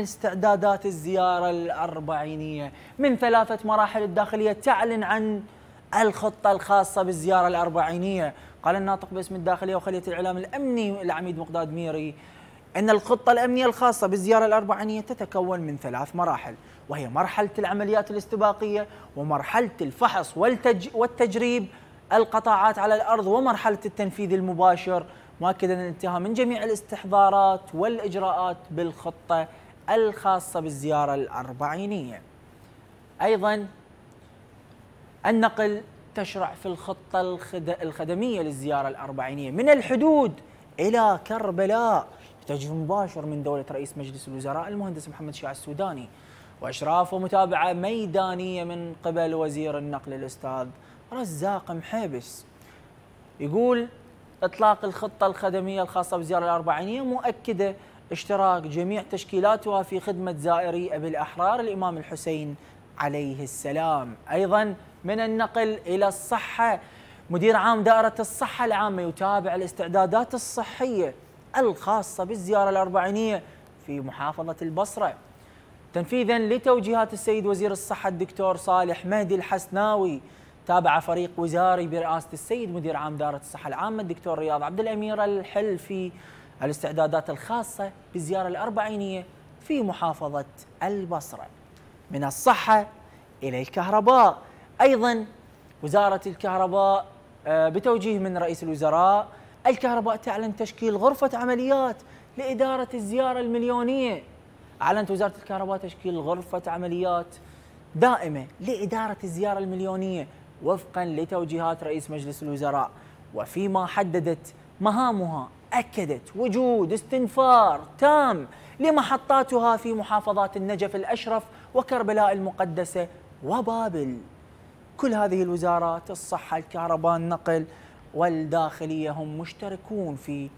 استعدادات الزيارة الأربعينية من ثلاثة مراحل الداخلية تعلن عن الخطة الخاصة بالزيارة الأربعينية قال الناطق باسم الداخلية وخلية الإعلام الأمني العميد مقداد ميري أن الخطة الأمنية الخاصة بالزيارة الأربعينية تتكون من ثلاث مراحل وهي مرحلة العمليات الاستباقية ومرحلة الفحص والتج والتجريب القطاعات على الأرض ومرحلة التنفيذ المباشر مؤكدا الانتهاء من جميع الاستحضارات والإجراءات بالخطة الخاصة بالزيارة الأربعينية أيضا النقل تشرع في الخطة الخدمية للزيارة الأربعينية من الحدود إلى كربلاء بتوجيه مباشر من دولة رئيس مجلس الوزراء المهندس محمد شاه السوداني وإشراف ومتابعة ميدانية من قبل وزير النقل الأستاذ رزاق محيبس يقول إطلاق الخطة الخدمية الخاصة بزيارة الأربعينية مؤكدة اشتراك جميع تشكيلاتها في خدمة زائري أبي الأحرار الإمام الحسين عليه السلام أيضا من النقل إلى الصحة مدير عام دائرة الصحة العامة يتابع الاستعدادات الصحية الخاصة بالزيارة الأربعينية في محافظة البصرة تنفيذا لتوجيهات السيد وزير الصحة الدكتور صالح مهدي الحسناوي تابع فريق وزاري برئاسة السيد مدير عام دائرة الصحة العامة الدكتور رياض عبد الأمير الحلفي الاستعدادات الخاصة بالزيارة الأربعينية في محافظة البصرة من الصحة إلى الكهرباء أيضا وزارة الكهرباء آه، بتوجيه من رئيس الوزراء الكهرباء تعلن تشكيل غرفة عمليات لإدارة الزيارة المليونية أعلنت وزارة الكهرباء تشكيل غرفة عمليات دائمة لإدارة الزيارة المليونية وفقا لتوجيهات رئيس مجلس الوزراء وفيما حددت مهامها أكدت وجود استنفار تام لمحطاتها في محافظات النجف الأشرف وكربلاء المقدسة وبابل كل هذه الوزارات الصحة الكهرباء النقل والداخلية هم مشتركون في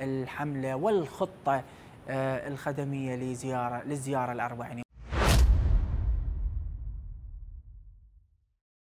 الحملة والخطة آه، الخدمية لزيارة للزيارة الأربعينية